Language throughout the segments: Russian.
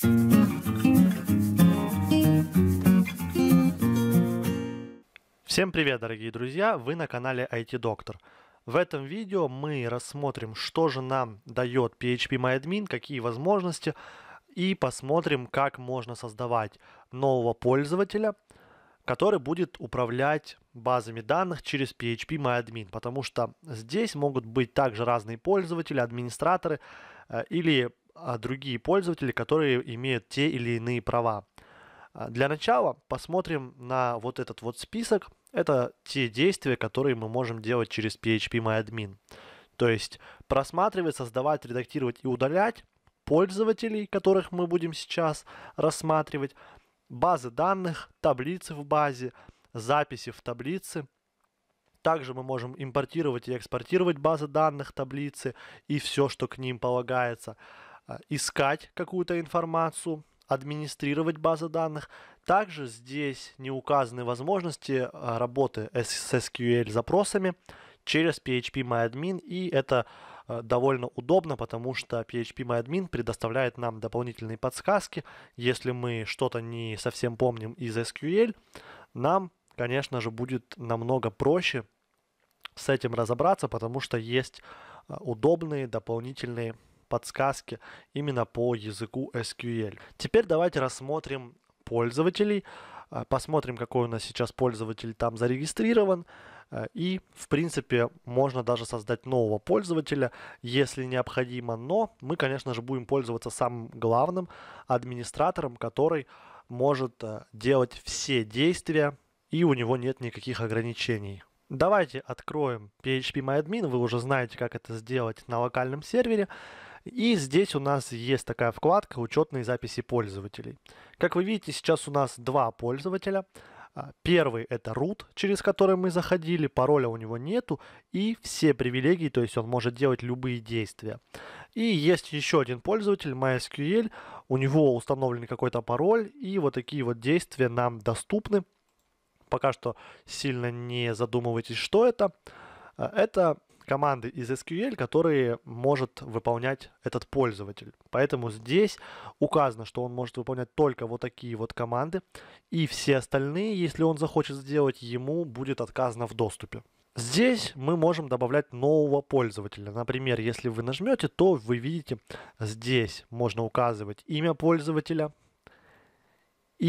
Всем привет, дорогие друзья! Вы на канале IT Доктор. В этом видео мы рассмотрим, что же нам дает PHP MyAdmin, какие возможности, и посмотрим, как можно создавать нового пользователя, который будет управлять базами данных через PHP MyAdmin, потому что здесь могут быть также разные пользователи, администраторы э, или а, другие пользователи, которые имеют те или иные права. А, для начала посмотрим на вот этот вот список. Это те действия, которые мы можем делать через phpMyAdmin. То есть просматривать, создавать, редактировать и удалять пользователей, которых мы будем сейчас рассматривать, базы данных, таблицы в базе, записи в таблице. Также мы можем импортировать и экспортировать базы данных, таблицы и все, что к ним полагается – а, искать какую-то информацию, администрировать базы данных. Также здесь не указаны возможности а, работы с SQL запросами через PHP MyAdmin, и это а, довольно удобно, потому что PHP MyAdmin предоставляет нам дополнительные подсказки. Если мы что-то не совсем помним из SQL, нам, конечно же, будет намного проще с этим разобраться, потому что есть удобные дополнительные подсказки именно по языку SQL. Теперь давайте рассмотрим пользователей, э, посмотрим, какой у нас сейчас пользователь там зарегистрирован. Э, и, в принципе, можно даже создать нового пользователя, если необходимо. Но мы, конечно же, будем пользоваться самым главным администратором, который может э, делать все действия, и у него нет никаких ограничений. Давайте откроем PHP MyAdmin. Вы уже знаете, как это сделать на локальном сервере. И здесь у нас есть такая вкладка «Учетные записи пользователей». Как вы видите, сейчас у нас два пользователя. А, первый это root, через который мы заходили, пароля у него нету и все привилегии, то есть он может делать любые действия. И есть еще один пользователь MySQL, у него установлен какой-то пароль и вот такие вот действия нам доступны. Пока что сильно не задумывайтесь, что это. А, это команды из SQL, которые может выполнять этот пользователь. Поэтому здесь указано, что он может выполнять только вот такие вот команды, и все остальные, если он захочет сделать, ему будет отказано в доступе. Здесь мы можем добавлять нового пользователя. Например, если вы нажмете, то вы видите, здесь можно указывать имя пользователя,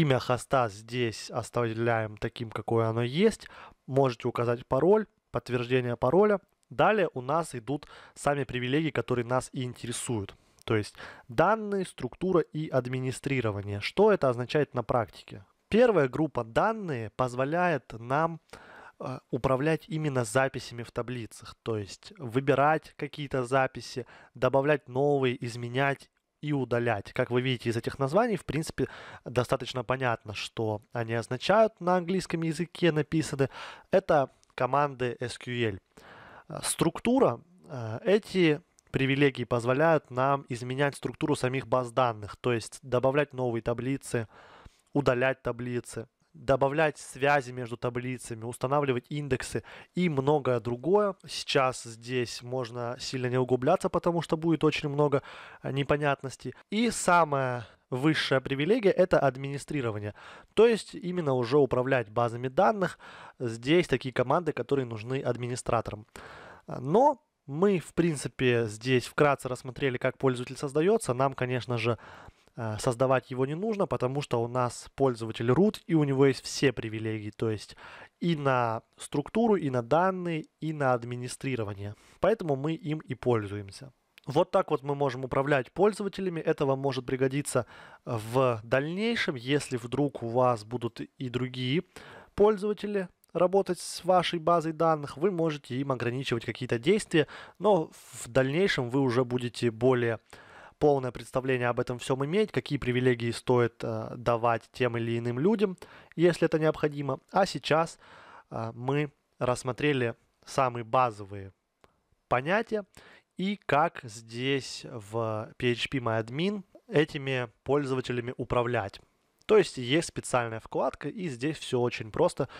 Имя хоста здесь оставляем таким, какое оно есть. Можете указать пароль, подтверждение пароля Далее у нас идут сами привилегии, которые нас и интересуют. То есть данные, структура и администрирование. Что это означает на практике? Первая группа данные позволяет нам э, управлять именно записями в таблицах, то есть выбирать какие-то записи, добавлять новые, изменять и удалять. Как вы видите из этих названий, в принципе, достаточно понятно, что они означают на английском языке написаны. Это команды SQL структура, э, эти привилегии позволяют нам изменять структуру самих баз данных, то есть добавлять новые таблицы, удалять таблицы, добавлять связи между таблицами, устанавливать индексы и многое другое. Сейчас здесь можно сильно не углубляться, потому что будет очень много э, непонятностей. И самое высшая привилегия – это администрирование. То есть именно уже управлять базами данных. Здесь такие команды, которые нужны администраторам. Но мы, в принципе, здесь вкратце рассмотрели, как пользователь создается. Нам, конечно же, э, создавать его не нужно, потому что у нас пользователь root, и у него есть все привилегии, то есть и на структуру, и на данные, и на администрирование. Поэтому мы им и пользуемся. Вот так вот мы можем управлять пользователями. Это вам может пригодиться в дальнейшем, если вдруг у вас будут и другие пользователи работать с вашей базой данных, вы можете им ограничивать какие-то действия, но в дальнейшем вы уже будете более полное представление об этом всем иметь, какие привилегии стоит э, давать тем или иным людям, если это необходимо. А сейчас э, мы рассмотрели самые базовые понятия и как здесь в PHP MyAdmin этими пользователями управлять. То есть есть специальная вкладка, и здесь все очень просто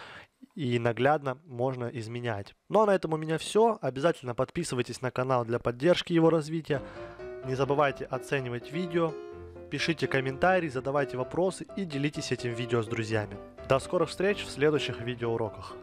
и наглядно можно изменять. Ну а на этом у меня все. Обязательно подписывайтесь на канал для поддержки его развития. Не забывайте оценивать видео, пишите комментарии, задавайте вопросы и делитесь этим видео с друзьями. До скорых встреч в следующих видеоуроках.